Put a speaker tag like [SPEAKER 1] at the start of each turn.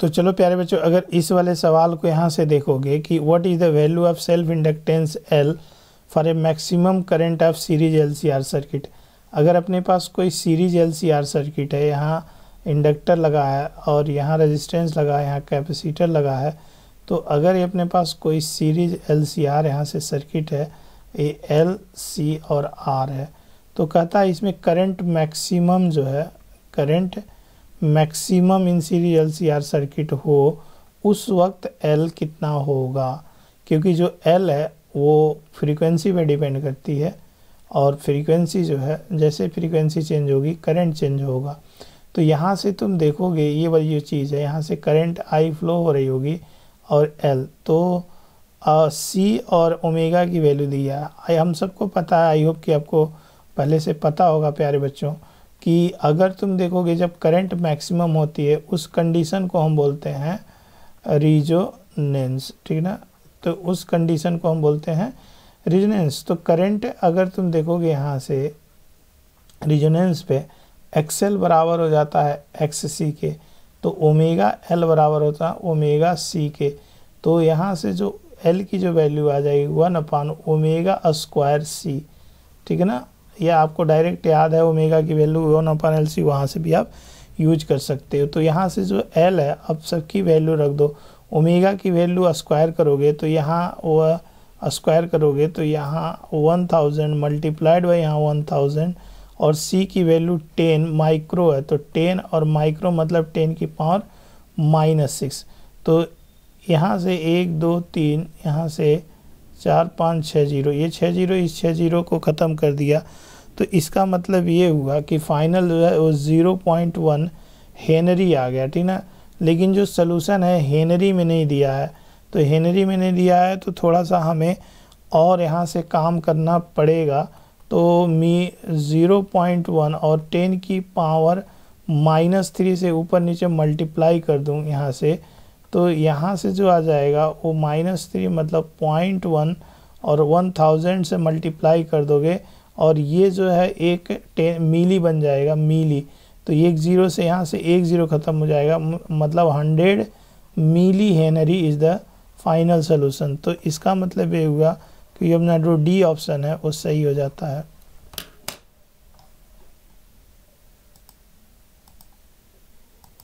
[SPEAKER 1] तो चलो प्यारे बच्चों अगर इस वाले सवाल को यहाँ से देखोगे कि what is the value of self inductance L for a maximum current of series L C R circuit अगर अपने पास कोई series L C R circuit है यहाँ इंडक्टर लगा है और यहाँ रेजिस्टेंस लगा है यहाँ कैपेसिटर लगा है तो अगर ये अपने पास कोई सीरीज एल सी आर यहाँ से सर्किट है ये एल सी और आर है तो कहता है इसमें करंट मैक्सिमम जो है current maximum in serial C R circuit हो उस वक्त एल कितना होगा क्योंकि जो एल है वो फ्रीक्वेंसी पे डिपेंड करती है और फ्रीक्वेंसी जो है जैसे फ्रीक्वेंसी चेंज होगी करंट चेंज होगा तो यहाँ से तुम देखोगे ये वाली जो चीज़ है यहाँ से करंट आई फ्लो हो रही होगी और एल तो सी और ओमेगा की वैल्यू दिया है हम सबको पता है आई होप कि आपको पहले से पता होगा प्यारे बच्चों कि अगर तुम देखोगे जब करंट मैक्सिमम होती है उस कंडीशन को हम बोलते हैं रिजोनेंस ठीक ना तो उस कंडीशन को हम बोलते हैं रिजोनेंस तो करंट अगर तुम देखोगे यहाँ से रिजोनेंस पे एक्सएल बराबर हो जाता है एक्स सी के तो ओमेगा एल बराबर होता है ओमेगा सी के तो यहाँ से जो एल की जो वैल्यू आ जाएगी one upon omega square C ठीक है ना या आपको डायरेक्ट याद है ओमेगा की value one upon L C वहाँ से भी आप यूज कर सकते हो तो यहाँ से जो एल है आप सबकी वैल्यू रख दो ओमेगा की वैल्यू स्क्वायर करोगे तो यहाँ वह स्क्वायर करोगे तो यहाँ वन थाउजेंड मल्टीप्लाइड बाई यहाँ वन थाउजेंड और सी की वैल्यू टेन माइक्रो है तो टेन और माइक्रो मतलब टेन की पावर माइनस सिक्स तो यहाँ से एक दो तीन यहाँ से चार पाँच छः जीरो ये छः जीरो इस छः जीरो को ख़त्म कर दिया तो इसका मतलब ये हुआ कि फाइनल जो है वो ज़ीरो पॉइंट वन हेनरी आ गया ठीक ना लेकिन जो सलूशन है हेनरी में नहीं दिया है तो हेनरी में नहीं दिया है तो थोड़ा सा हमें और यहाँ से काम करना पड़ेगा तो मी ज़ीरो पॉइंट वन और टेन की पावर माइनस थ्री से ऊपर नीचे मल्टीप्लाई कर दूँ यहाँ से तो यहाँ से जो आ जाएगा वो माइनस थ्री मतलब पॉइंट वन और वन थाउजेंड से मल्टीप्लाई कर दोगे और ये जो है एक टेन मीली बन जाएगा मीली तो एक ज़ीरो से यहाँ से एक ज़ीरो ख़त्म हो जाएगा मतलब hundred milli henry is the final solution तो इसका मतलब ये हुआ कि अपना जो डी ऑप्शन है वो सही हो जाता है